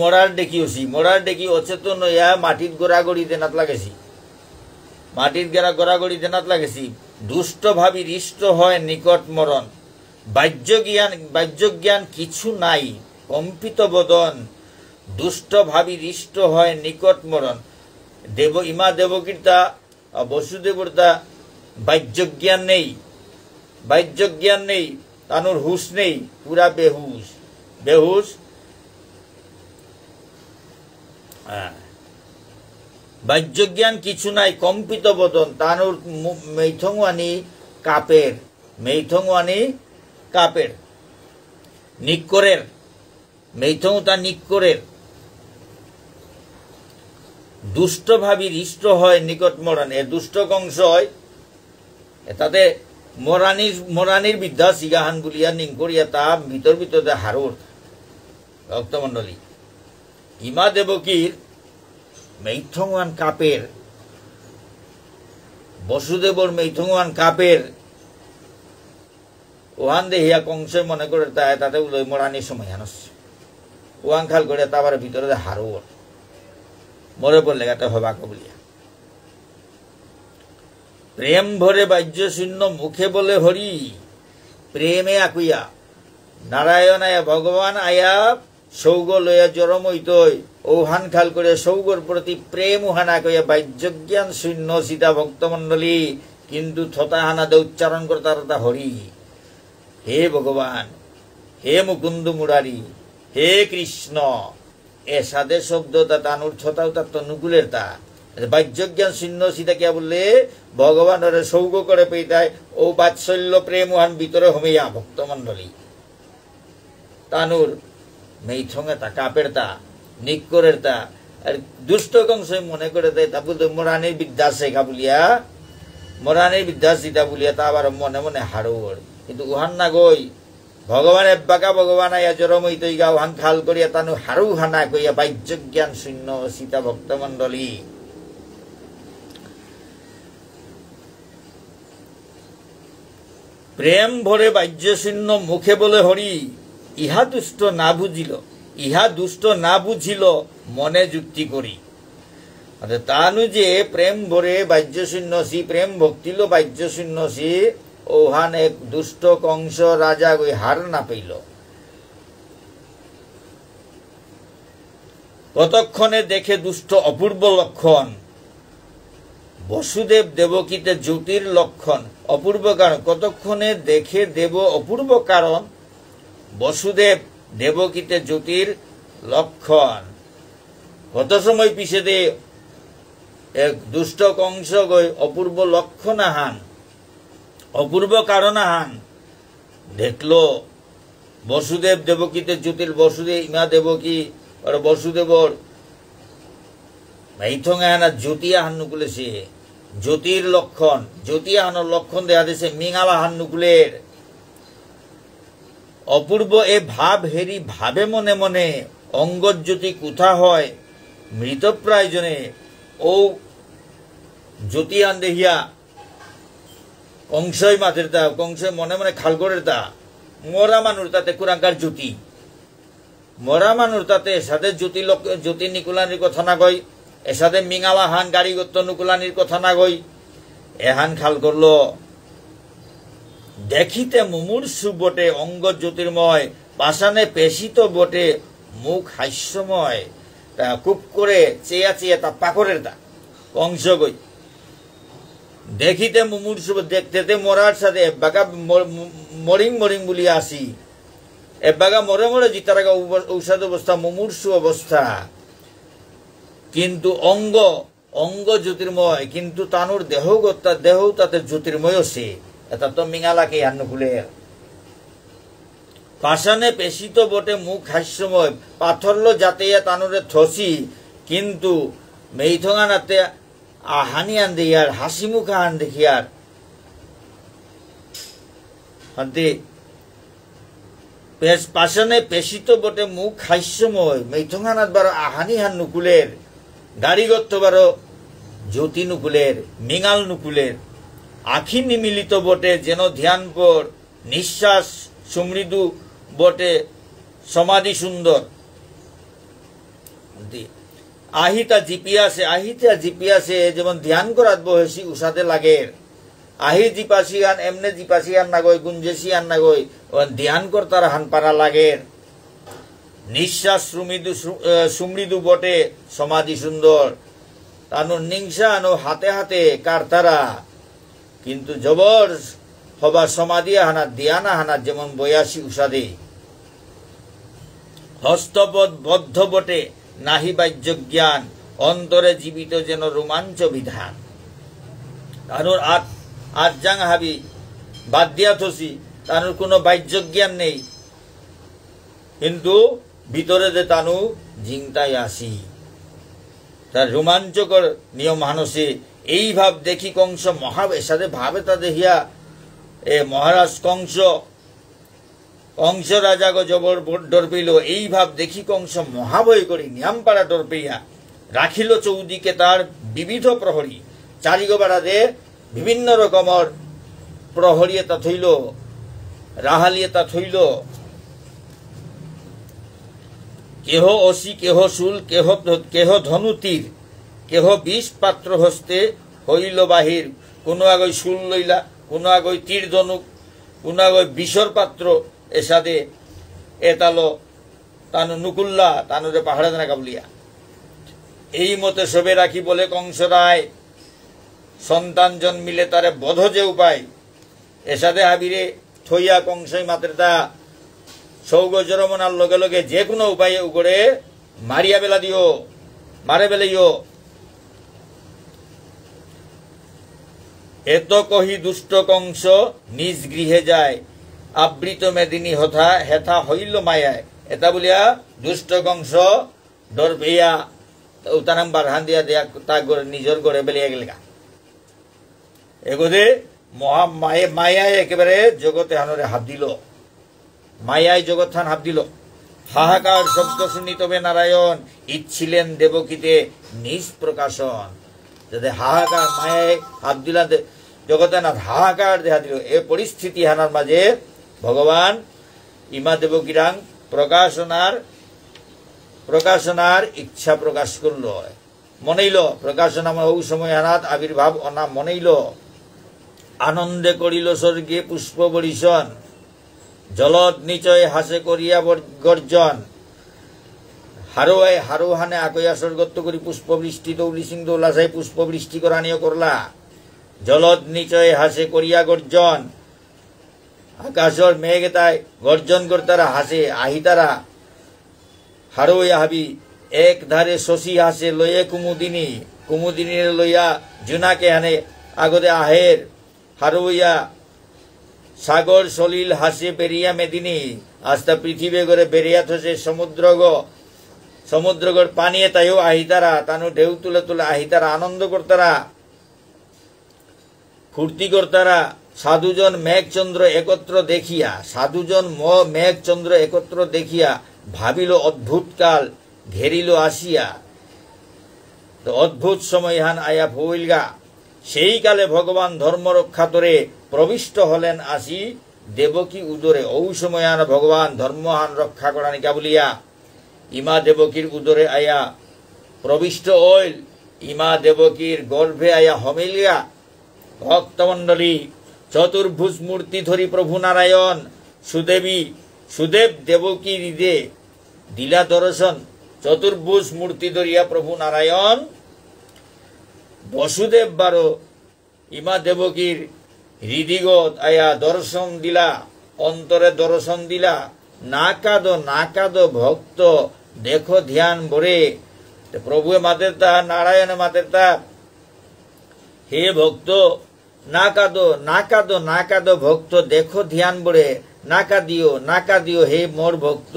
মরার ডেকি হসি মরার ডেকি অচেতন ইয়া মাটির গোড়াগড়ি দেনাত লাগেছি মাটির গেরা গোড়াগড়ি দেনাত লাগেছি দুষ্ট ভাবি হৃষ্ট হয় নিকট মরণ বাহ্য জ্ঞান বাহ্য জ্ঞান কিছু নাই কম্পিত বদন দুষ্ট ভাবি হৃষ্ট হয় নিকট মরণ দেব ইমা দেবকীর্তা বসুদেবতা বাহ্য জ্ঞান নেই বাহ্য জ্ঞান নেই তানুর হুশ নেই পুরা বেহুশ বেহুশ বাহ্য জ্ঞান কিছু নাই কম্পিত বদন তানুর মেথংওয়ানি কাপের মেথংওয়ানি কাপের নিকরের মেথং তা নিকরের দুষ্ট দুষ্টভাবির ইষ্ট হয় নিকট মরান এ দুষ্ট কংস হয় তাতে মরানির মরানির বিদ্যা সিগাহান বলিয়া নিং করিয়া তা ভিতর ভিতরে হারুর ভক্তমণ্ডলী ইমা দেবকীর মেইথংওয়ান কাপের বসুদেবর মেইথংওয়ান কাপের ওহান দেহিয়া কংসে মনে করে তাই তাতে উলয় মরানির সময় আনস ওয়াং খাল করে তাবার ভিতরে হারুর মরে পড়লে গাটা হবা কবলিয়া প্রেম ভরে বাহ্য শূন্য মুখে বলে হরি প্রেমে আকুইয়া নারায়ণ আয়া ভগবান আয়া সৌগ লয়া জরমইতই ওহান খাল করে সৌগর প্রতি প্রেম উহানা কইয়া বাহ্যজ্ঞান শূন্য সীতা ভক্তমণ্ডলী কিন্তু দে উচ্চারণ করতার তা হরি হে ভগবান হে মুকুন্দ মুরারি হে কৃষ্ণ এ শব্দ তা তানুর ছতাও তার তনুকুলের তা বাহ্যজ্ঞান শূন্য সীতা কিয়া বললে ভগবান ওরে সৌগ করে পেতায় ও বাৎসল্য প্রেম উহান ভিতরে হোমিয়া ভক্তমণ্ডলী তানুর মেইথঙে তা কাপের তা নিকরের তা আর দুষ্ট কংসে মনে করে দেয় তা বলতে মোরানির বিদ্যা শেখা বলিয়া মোরানির বিদ্যা সীতা বলিয়া তা আবার মনে মনে হাড় কিন্তু উহান না গই ভগবানের বাঁকা ভগবানায়া জরমই তৈ গাও হাংখাল করিয়া তানু হারু হানা করিয়া বাহ্য জ্ঞান শূন্য সীতা মন্ডলী প্রেম ভরে বাহ্য শূন্য মুখে বলে হরি ইহা দুষ্ট না বুঝিল ইহা দুষ্ট না বুঝিল মনে যুক্তি করি আচ্ছা, তানু যে প্রেম ভরে বাহ্য শূন্য সি প্রেম ভক্তিল বাহ্য শূন্য সি ওহানে দুষ্ট কংস রাজা ওই হার না পেল কতক্ষণে দেখে দুষ্ট অপূর্ব লক্ষণ বসুদেব দেবকীতে জ্যোতির লক্ষণ অপূর্ব কারণ কতক্ষণে দেখে দেব অপূর্ব কারণ বসুদেব দেবকীতে জ্যোতির লক্ষণ কত সময় পিছিয়ে দে এক দুষ্ট কংস গৈ অপূর্ব লক্ষণ আহান অপূর্ব কারণাহান দেখল বসুদেব দেবকীতে জ্যোতির বসুদেব ইমা দেবকী আর বসুদেবর জ্যোতি আহান নুকুলে সে জ্যোতির লক্ষণ আহানোর লক্ষণ দেয়া মিঙাল আহান নুকুলের অপূর্ব এ ভাব হেরি ভাবে মনে মনে জ্যোতি কোথা হয় মৃতপ্রায় জনে ও আন দেহিয়া কংসই মাঝের দা কংসই মনে মনে খালগড়ের দা মরা মানুষ তাতে কুরাঙ্কার জ্যোতি মরা মানুষ তাতে এসাদে জ্যোতি লোক জ্যোতি নিকুলানির কথা না কই এসাদে মিঙালা হান গাড়ি গত্ত নুকুলানির কথা না কই এহান খাল করল দেখিতে মুমূর্ষু বটে অঙ্গ জ্যোতির্ময় পাশানে পেশিত বটে মুখ হাস্যময় তা কুপ করে চেয়া চেয়া তা পাকরের দা কংস গই দেখিতে মুমূর্ষ দেখতে মরার সাথে এব্বাগা মরিং মরিং বলি আসি এব্বাগা মরে মরে জিতারাগা ঔষধ অবস্থা মুমূর্ষ অবস্থা কিন্তু অঙ্গ অঙ্গ জ্যোতির্ময় কিন্তু তানুর দেহ গত্যা দেহ তাতে জ্যোতির্ময় সে এটা তো মিঙালাকে আন্নকুলে পাষাণে পেশিত বটে মুখ হাস্যময় পাথরল জাতে তানুরে থসি কিন্তু মেইথঙা নাতে ಆ আন ಅಂದೆ ಯಾರ್ ಹಸಿ ಮುಖ ಅಂದೆ ಯಾರ್ ಹಂತೆ পেশ পাশনে পেশিত বটে মুখ হাস্যময় মৈথুঙানাত বারো আহানি হান নুকুলের গাড়িগত্ত বারো জ্যোতি নুকুলের মিঙাল নুকুলের আখি নিমিলিত বটে যেন ধ্যান ধ্যানপর নিঃশ্বাস সমৃদু বটে সমাধি সুন্দর আহিতা আছে আহিতা আছে যেমন ধ্যান করাত বহেছি উষাতে লাগে আহি আন এমনে জিপাসিয়ান নাগৈ না গই ধ্যান কর্তার পারা লাগে নিঃশ্বাস সুমৃদু সুমৃদু বটে সমাধি সুন্দর তানু নিংসা আনু হাতে হাতে কারতারা কিন্তু জবর হবা সমাধি আহানা দিয়ানা আহানা যেমন বয়াসী উষাদে হস্তপদ বদ্ধ বটে নাহি বাহ্য জ্ঞান অন্তরে জীবিত যেন রোমাঞ্চ বিধান তানুর আর আর জাং হাবি বাদ দিয়া থসি তানুর কোনো বাহ্য জ্ঞান নেই কিন্তু ভিতরে যে তানু জিংতাই আসি তার রোমাঞ্চকর নিয়ম মানসে এই ভাব দেখি কংস মহাবেশাদে ভাবে তা দেখিয়া এ মহারাজ কংস কংস রাজাগ জবর ডরপিল এই ভাব দেখি কংস মহাভয় করি নিয়ামপাড়া ডরপিয়া রাখিল চৌদিকে তার বিবিধ প্রহরী দে বিভিন্ন রকমের প্রহরী এটা থইল রাহালি এটা থইল কেহ অসি কেহ শুল কেহ কেহ ধনু তীর কেহ বিষ পাত্র হস্তে হইল বাহির কোনো আগৈ শুল লইলা কোনো আগৈ তীর ধনুক কোনো আগৈ বিষর পাত্র এসাদে এতালো তানু নুকুল্লা তানু যে পাহাড়ে কাবলিয়া এই মতে সবে রাখি বলে কংস রায় সন্তান মিলে তারে বধ যে উপায় এসাদে হাবিরে থইয়া কংসই মাতৃতা সৌগ জরমনার লগে লগে যে কোনো উপায়ে উগড়ে মারিয়া বেলা দিও মারে বেলাইও এত কহি দুষ্ট কংস নিজ গৃহে যায় আবৃত মেদিনী হথা হেথা হইল মায়ায় এটা বলিয়া দুষ্ট কংস ডর উতানাম বারহান দিয়া দিয়া তা নিজর গড়ে বেলিয়া গেল এগোদে মহা মায়ে মায়ায় একেবারে জগতে হানরে হাত দিল মায়ায় জগৎ হান হাত দিল হাহাকার শব্দ শুনি তবে নারায়ণ ইচ্ছিলেন দেবকীতে নিজ প্রকাশন যাতে হাহাকার মায়ায় হাত দিলা জগতে হাহাকার দেহা দিল এ পরিস্থিতি হানার মাঝে ভগবান ইমা দেবকীরাং প্রকাশনার প্রকাশনার ইচ্ছা প্রকাশ করল মনেইল প্রকাশনা ও সময় হানাত আবির্ভাব অনা মনেইল আনন্দে করিল স্বর্গে পুষ্প বরিশন জলত নিচয় হাসে করিয়া গর্জন হারোয় হারোহানে আকয়া স্বর্গত্ব করি বৃষ্টি দৌলি সিং পুষ্প বৃষ্টি করানিও করলা জলদ নিচয় হাসে করিয়া গর্জন আকাশর মেঘেতায় গর্জন কর্তারা হাসে তারা হারো হাবি এক ধারে শশী হাসে লয়ে কুমুদিনী কুমুদিনী লইয়া জুনাকে আনে আগতে আহের হারুইয়া সাগর সলিল হাসে পেরিয়া মেদিনী আস্তা পৃথিবী করে বেরিয়া থসে সমুদ্র গো সমুদ্রগর পানিয়ে তাইও তারা তানু ঢেউ তুলে তুলে আহি তারা আনন্দ করতারা ফুর্তি করতারা সাধুজন মেঘচন্দ্র একত্র দেখিয়া সাধুজন ম মেঘচন্দ্র একত্র দেখিয়া ভাবিল অদ্ভুতকাল ঘেরিল আসিয়া তো অদ্ভুত সময় হান আয়া ভুইলগা সেই কালে ভগবান ধর্মরক্ষা তরে প্রবিষ্ট হলেন আসি দেবকী উদরে ঔ হান ভগবান ধর্মহান রক্ষা করানিকা বলিয়া ইমা দেবকীর উদরে আয়া প্রবিষ্ট ঐল ইমা দেবকীর গর্ভে আয়া হমিলিয়া ভক্তমণ্ডলী চতুর্ভুজ মূর্তিধরী প্রভু নারায়ণ সুদেবী সুদেব দেবকী হৃদে দিলা দর্শন চতুর্ভুজ মূর্তি ধরিয়া প্রভু নারায়ণ বসুদেব বারো ইমা দেবকীর হৃদিগত আয়া দর্শন দিলা অন্তরে দর্শন দিলা না কাদ না কাদ ভক্ত দেখো ধ্যান ভরে প্রভুয়ে মাতের তা নারায়ণে মাতের তা হে ভক্ত না কাঁদো না কাঁদো না কাঁদো ভক্ত দেখো ধ্যান বলে না কাঁদিও না কাঁদিও হে মোর ভক্ত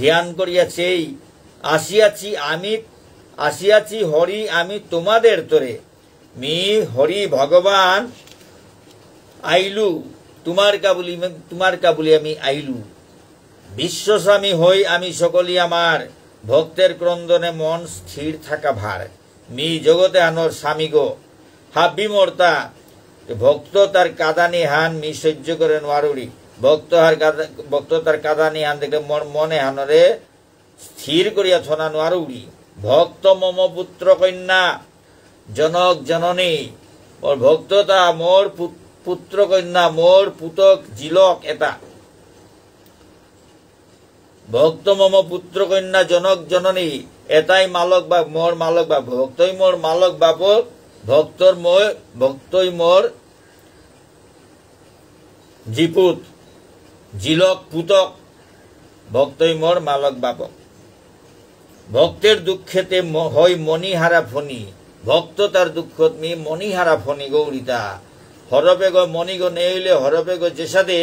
ধ্যান করিয়াছেই আসিয়াছি আমি আসিয়াছি হরি আমি তোমাদের তরে মি হরি ভগবান আইলু তোমার কাবুলি তোমার কাবুলি আমি আইলু বিশ্বস্বামী হই আমি সকলি আমার ভক্তের ক্রন্দনে মন স্থির থাকা ভার মি জগতে আনোর স্বামী গো হাব্বি মর্তা ভক্ত তার কাদানি হান মিসহ্য করেন ওয়ারুড়ি ভক্ত হার ভক্ত তার কাদানি হান দেখলে মনে হানরে স্থির করিয়া ছনান ওয়ারুড়ি ভক্ত মম পুত্র কন্যা জনক জননী মোর ভক্ততা মোর পুত্র কন্যা মোর পুতক জিলক এটা ভক্ত মম পুত্র কন্যা জনক জননী এটাই মালক বা মোর মালক বাপ ভক্তই মোর মালক বাপক ভক্তর মই ভক্তই মর জিপুত জিলক পুতক ভক্তই মর মালক বাপক ভক্তের দুঃখেতে হয় মণিহারা ফণি ভক্ত তার দুঃখ মি মণিহারা ফণি গৌরিতা হরবেগ গ নেইলে হরবেগ গ যেসাদে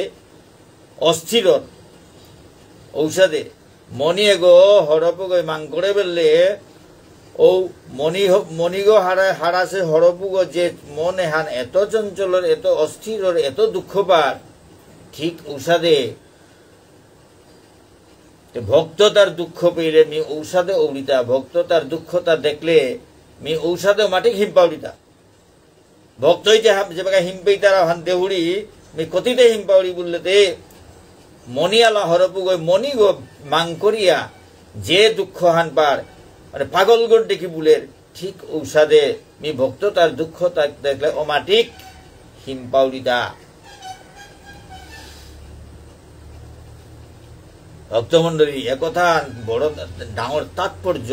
অস্থির ঔষধে মণিয়ে এগো হরপে মাংকড়ে মাং বেললে ও মনি মণিগ হারায় হারাছে হরপুগ যে মন এহান এত চঞ্চলর এত অস্থিরর এত দুঃখ পার ঠিক ঔষাদে ভক্ত তার দুঃখ পেলে মি ঔষাদে অবৃতা ভক্ত তার দুঃখ দেখলে মি ঔষাদে মাটিক হিমপাউড়িতা ভক্ত হইতে যেভাবে হিমপেই তারা হান দেহুড়ি মি কথিতে উড়ি বললে তে মনিয়ালা হরপুগ মণিগ মাংকরিয়া যে দুঃখ হান পার মানে পাগলগড় দেখি বুলের ঠিক ঔষধে মি ভক্ত তার দুঃখ তাক দেখলে অমাটিক হিমপাউলি দা ভক্তমন্ডলী একথা বড় ডাঙর তাৎপর্য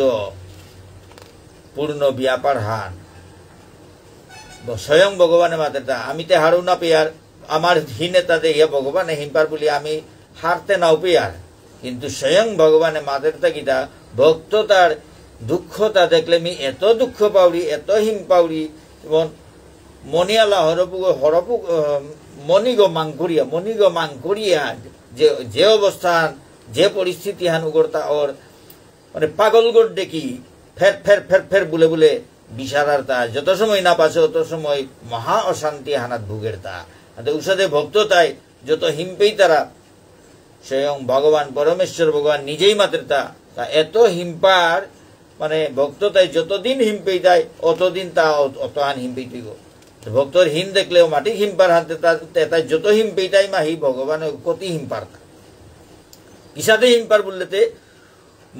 পূর্ণ ব্যাপার হান স্বয়ং ভগবানে মাতেটা আমি তে হারু না পেয়ার আমার হিনে তাতে ইয়ে ভগবানে হিমপার বলি আমি হারতে নাও পেয়ার কিন্তু স্বয়ং ভগবানে মাতের তাকিটা ভক্ত তার দুঃখতা দেখলে আমি এত দুঃখ পাওড়ি এত হিম পাওড়ি এবং মনিয়ালা হরপু হরপু মণিগ মাংকুরিয়া মণিগ মাংকুরিয়া যে যে অবস্থান যে পরিস্থিতি হানুগর্তা ওর মানে পাগলগড় দেখি ফের ফের ফের ফের বুলে বুলে বিচারার তা যত সময় না পাচ্ছে তত সময় মহা অশান্তি হানাত ভুগের তা উষাদে ভক্ত তাই যত হিমপেই তারা স্বয়ং ভগবান পরমেশ্বর ভগবান নিজেই মাত্র তা এত হিমপার মানে ভক্ত তাই যতদিন হিম পেয়ে যায় অতদিন তা অত হান হিম পেয়ে দিব ভক্তর হিম দেখলেও মাটি হিম পার হাতে তাই যত হিম পেয়ে যায় মাহি ভগবান কতি হিম পার ইসাদে হিম পার বললেতে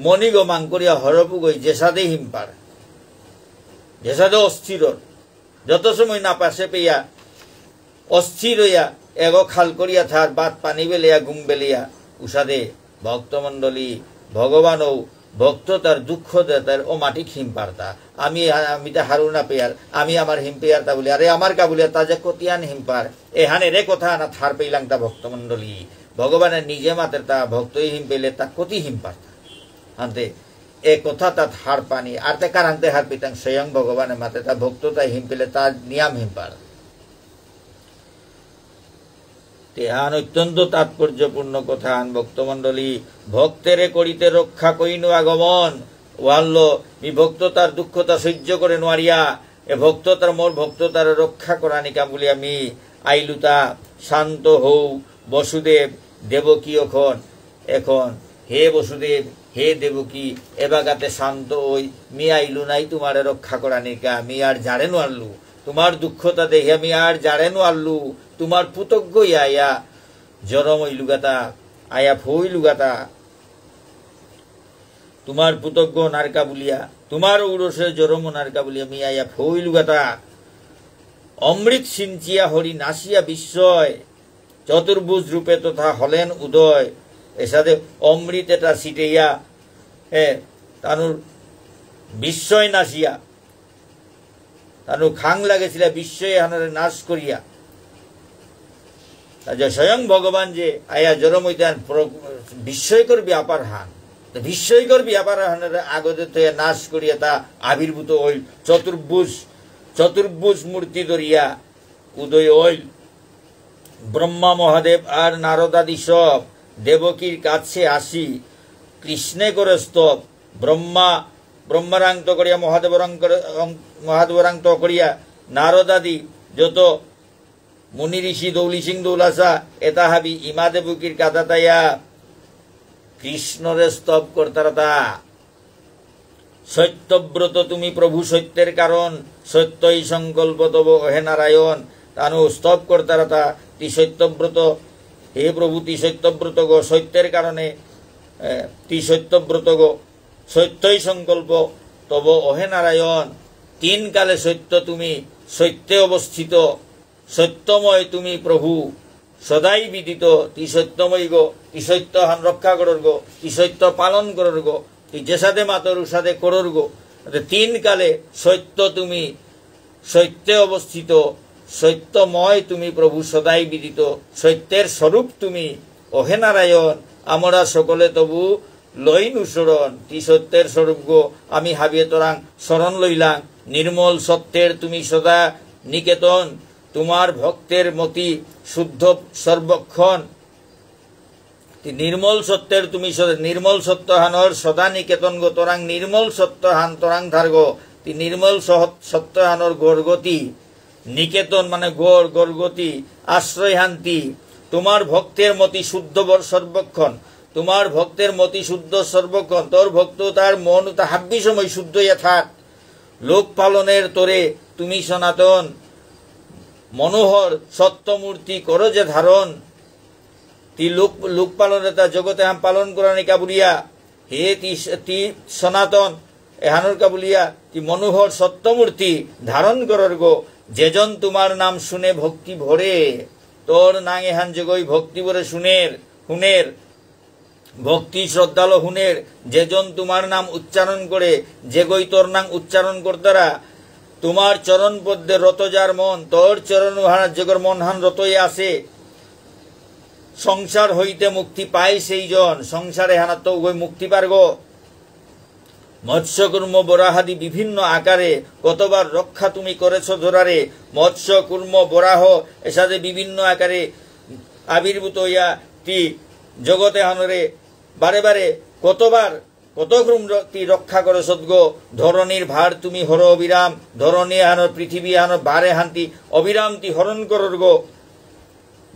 মনি গমাং করিয়া হরপু গই জেসাদে হিম পার অস্থির যত সময় না পাশে পেয়া অস্থির হইয়া এগ খাল করিয়া থার বাত পানি বেলিয়া গুম বেলিয়া উষাদে ভক্তমণ্ডলী ভগবানও ভক্ত তার দুঃখ দেতার ও মাটি হিম পারতা আমি আমি তা না পেয়ার আমি আমার হিম পেয়ার তা বলি আরে আমার তা যে কতিয়ান হিম পার এহানে রে কথা না থার পেইলাং তা ভক্ত মন্ডলী ভগবানের নিজে মাতের তা ভক্তই হিম পেলে তা কতি হিম পারতা আনতে এ কথা তা থার পানি আর তে কারান্তে হার পিতাং স্বয়ং ভগবানের মাতে তা ভক্ত তাই হিম পেলে তা নিয়াম হিম পারতা ইহান অত্যন্ত তাৎপর্যপূর্ণ কথা আন ভক্তমণ্ডলী ভক্তেরে করিতে রক্ষা কইনু আগমন মি ভক্ত তার দুঃখতা সহ্য করে নোয়ারিয়া এ ভক্ত তার মোর ভক্ত তার রক্ষা করা নিকা বলি আমি আইলুতা শান্ত হৌ বসুদেব দেবকী ওখন এখন হে বসুদেব হে দেবকী এবাগাতে শান্ত ওই মি আইলু নাই তোমারে রক্ষা করা নিকা আমি আর জারে নোয়ারলু তোমার দুঃখতা দেখে আমি আর জারেনো আল্লু তোমার পুতজ্ঞ আয়া জরম ইলুগাতা আয়া ফই লুগাতা তোমার পুতজ্ঞ নারকা বলিয়া তোমার উড়সে জরম নারকা বলিয়া মি আয়া ফই লুগাতা অমৃত সিঞ্চিয়া হরি নাসিয়া বিস্ময় চতুর্ভুজ রূপে তথা হলেন উদয় এসাদে অমৃত এটা সিটেইয়া হ্যাঁ তানুর বিস্ময় নাসিয়া তানু খাং লাগেছিল বিশ্বয়ে হানারে নাশ করিয়া তা স্বয়ং ভগবান যে আয়া জরম হইতেন বিশ্বয় করবি আপার হান বিশ্বয় করবি আপার হানের আগতে তৈয়া নাশ করিয়া তা আবির্ভূত হইল চতুর্ভুজ চতুর্ভুজ মূর্তি ধরিয়া উদয় হইল ব্রহ্মা মহাদেব আর নারদাদি সব দেবকীর কাছে আসি কৃষ্ণে করে স্তব ব্রহ্মা ব্রহ্মারাঙ্ত করিয়া মহাদেবরাঙ্কর মহাদেবরাঙ্ত করিয়া নারদাদি যত মুনি ঋষি দৌলি সিং দৌলাসা এটা হাবি কাতা কাদাতাইয়া কৃষ্ণরে স্তব তা সত্যব্রত তুমি প্রভু সত্যের কারণ সত্যই সংকল্প তব হে নারায়ণ তানু স্তব তা তি সত্যব্রত হে প্রভু তি সত্যব্রত গো সত্যের কারণে তি সত্যব্রত গো সত্যই সংকল্প তব অহে নারায়ণ তিন কালে সত্য তুমি সত্যে অবস্থিত সত্যময় তুমি প্রভু সদাই বিদিত তি সত্যময় গো তি সত্য হান রক্ষা করর গো তি সত্য পালন করর গো তি যেসাদে মাতর সাদে করর গো তিন কালে সত্য তুমি সত্যে অবস্থিত সত্যময় তুমি প্রভু সদাই বিদিত সত্যের স্বরূপ তুমি অহে নারায়ণ আমরা সকলে তবু লই তি সত্যের স্বরূপ গো আমি হাবিয়ে তোরাং শরণ লইলাং নির্মল সত্যের তুমি সদা নিকেতন তোমার ভক্তের মতি শুদ্ধ সর্বক্ষণ নির্মল সত্যের তুমি নির্মল সত্যহানর সদা নিকেতন গো তোরাং নির্মল সত্যহান তোরাং ধার্গ তি নির্মল সত্যহানর গর্গতি নিকেতন মানে গোর গর্গতি আশ্রয় হান্তি তোমার ভক্তের মতি শুদ্ধ সর্বক্ষণ তোমার ভক্তের মতি শুদ্ধ সর্বক্ষণ তোর ভক্ত তার মন তাহাব্বি সময় শুদ্ধ ইয়া থাক লোক পালনের তোরে তুমি সনাতন মনোহর সত্যমূর্তি করো যে ধারণ তি লোক লোক পালনের তা জগতে হাম পালন নি কাবুলিয়া হে তি সনাতন এহানোর কাবুলিয়া তি মনোহর সত্যমূর্তি ধারণ করর গো যেজন তোমার নাম শুনে ভক্তি ভরে তোর নাং এহান জগৈ ভক্তি ভরে শুনের শুনের ভক্তি শ্রদ্ধালো হুনের যেজন তোমার নাম উচ্চারণ করে যে গই তোর নাম উচ্চারণ করতারা তোমার চরণ পদ্মে রত যার মন তোর চরণ যেগর মনহান রতই আসে সংসার হইতে মুক্তি পাই সেই জন সংসারে হানা তো মুক্তি পারগ মৎস্যকর্ম বরাহাদি বিভিন্ন আকারে কতবার রক্ষা তুমি করেছ ধরারে মৎস্যকর্ম বরাহ এসাদে বিভিন্ন আকারে আবির্ভূত হইয়া জগতে আনরে বারে বারে কতবার কত গ্রুমতি রক্ষা করে সদ্গ ধরণীর ভার তুমি হর অবিরাম ধরণী আন পৃথিবী আন বারে হান্তি অবিরামতি হরণ করর গো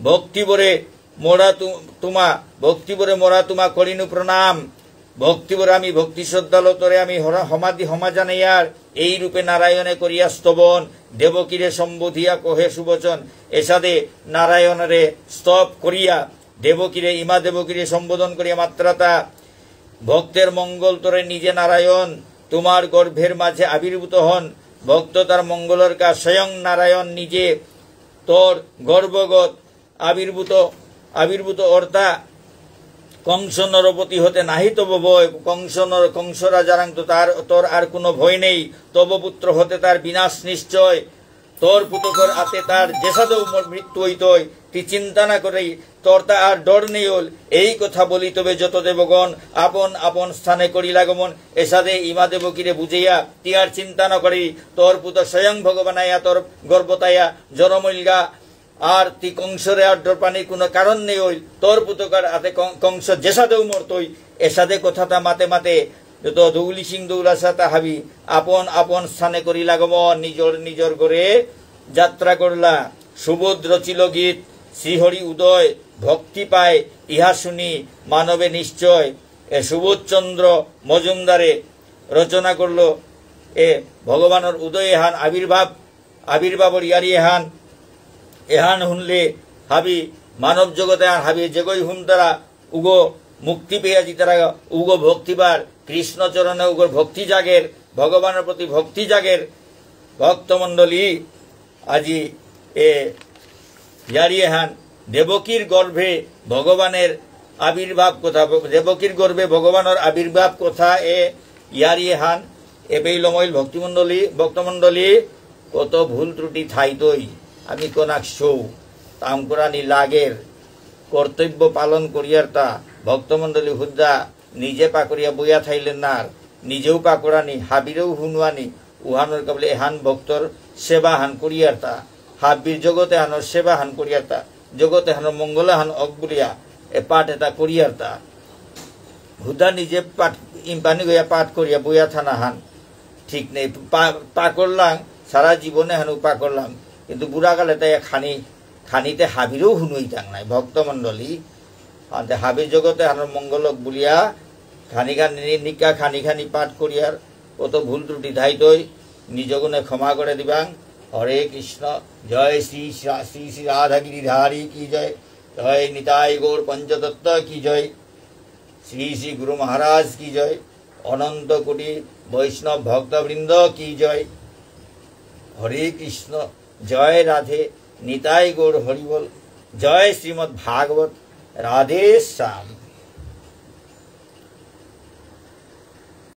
ভক্তিবরে মোরা তোমা ভক্তিবরে মোরা তোমা করিনু প্রণাম ভক্তিবরে আমি ভক্তি শ্রদ্ধালতরে আমি হরা হমাদি হমা এই রূপে নারায়ণে করিয়া স্তবন দেবকীরে সম্বোধিয়া কহে সুবচন এসাদে নারায়ণরে স্তব করিয়া দেবকীরে ইমা দেবকীরে সম্বোধন করিয়া মাত্রাতা ভক্তের মঙ্গল তোরে নিজে নারায়ণ তোমার গর্ভের মাঝে আবির্ভূত হন ভক্ত তার মঙ্গলের কাজ স্বয়ং নারায়ণ নিজে তোর গর্ভগত আবির্ভূত আবির্ভূত অর্থা কংস নরপতি হতে নাহি তব ভয় কংস নর কংস রাজারাং তো তার তোর আর কোনো ভয় নেই তব পুত্র হতে তার বিনাশ নিশ্চয় তোর পুতকর আতে তার জেসাদৌ মৃত্যু হইত তুই চিন্তা না করেই তোর তা আর ডর নেই হল এই কথা বলি তবে যত দেবগণ আপন আপন স্থানে করি লাগমন এসাদে ইমা দেবকিরে বুঝিয়া তুই আর চিন্তা না করি তোর পুত স্বয়ং আয়া তোর গর্বতাইয়া জনমূল্যা আর তি কংসরে আর পানি কোনো কারণ নেই হইল তোর পুতকার আতে কংস জেসাদেও মরতই এসাদে কথাটা মাতে মাতে যত দৌলি সিং দৌলা দৌলাসা হাবি আপন আপন স্থানে করি লাগব নিজর নিজর করে যাত্রা করলা সুবোধ রচিল গীত শ্রীহরি উদয় ভক্তি পায় ইহা শুনি মানবে নিশ্চয় এ সুবোধচন্দ্র মজুমদারে রচনা করল এ ভগবানের উদয় এহান আবির্ভাব আবির্ভাব ইয়ারি এহান এহান হুনলে হাবি মানব জগতে হাবি যেগই হুন তারা উগ মুক্তি পেয়া তারা উগ ভক্তিবার কৃষ্ণচরণে উগর ভক্তি জাগের ভগবানের প্রতি ভক্তি জাগের ভক্তমণ্ডলী আজি এ জারিয়ে হান দেবকীর গর্ভে ভগবানের আবির্ভাব কথা দেবকীর গর্ভে ভগবানের আবির্ভাব কথা এ ইয়ারিয়ে হান এবেই লমইল ভক্তিমণ্ডলী ভক্তমণ্ডলী কত ভুল ত্রুটি তৈ আমি কোনাক সৌ তামকুরানি লাগের কর্তব্য পালন করিয়ার তা ভক্তমণ্ডলী হুদ্দা নিজে পাকড়িয়া বইয়া থাইলে নার নিজেও পাকড়ানি হাবিরেও হুনুয়ানি উহানোর কাবলে এহান ভক্তর সেবা হান করিয়ার তা হাবির জগতে হানোর সেবা হান করিয়ার তা জগতে হানো মঙ্গল হান অকবুলিয়া এ পাঠ এটা করিয়ার তা হুদা নিজে পাঠ ইম্পানি গইয়া পাঠ করিয়া বইয়া থানা হান ঠিক নেই পা করলাম সারা জীবনে হানু পা করলাম কিন্তু বুড়াকালে তাই খানি খানিতে হাবিরেও হুনুই থাক নাই ভক্তমণ্ডলী হাবির জগতে হানোর মঙ্গলক বুলিয়া খানিখানি নিকা খানিখানি পাঠ করিয়ার কত ভুল ত্রুটি ধাইতই নিজগুণে ক্ষমা করে দিবাং হরে কৃষ্ণ জয় শ্রী শ্রী শ্রী রাধাগিরিধারী কি জয় জয় নিতাই গৌর পঞ্চদত্ত কি জয় শ্রী শ্রী গুরু মহারাজ কি জয় অনন্ত কোটি বৈষ্ণব ভক্তবৃন্দ কি জয় হরে কৃষ্ণ জয় রাধে নিতাই গৌর হরিবল জয় শ্রীমদ্ ভাগবত রাধে শ্যাম